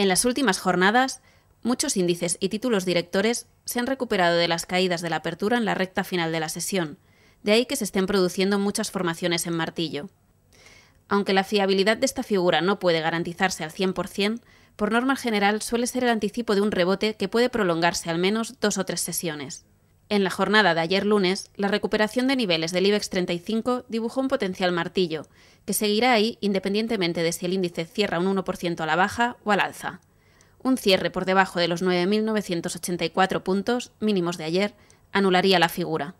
En las últimas jornadas, muchos índices y títulos directores se han recuperado de las caídas de la apertura en la recta final de la sesión, de ahí que se estén produciendo muchas formaciones en martillo. Aunque la fiabilidad de esta figura no puede garantizarse al 100%, por norma general suele ser el anticipo de un rebote que puede prolongarse al menos dos o tres sesiones. En la jornada de ayer lunes, la recuperación de niveles del IBEX 35 dibujó un potencial martillo, que seguirá ahí independientemente de si el índice cierra un 1% a la baja o al alza. Un cierre por debajo de los 9.984 puntos mínimos de ayer anularía la figura.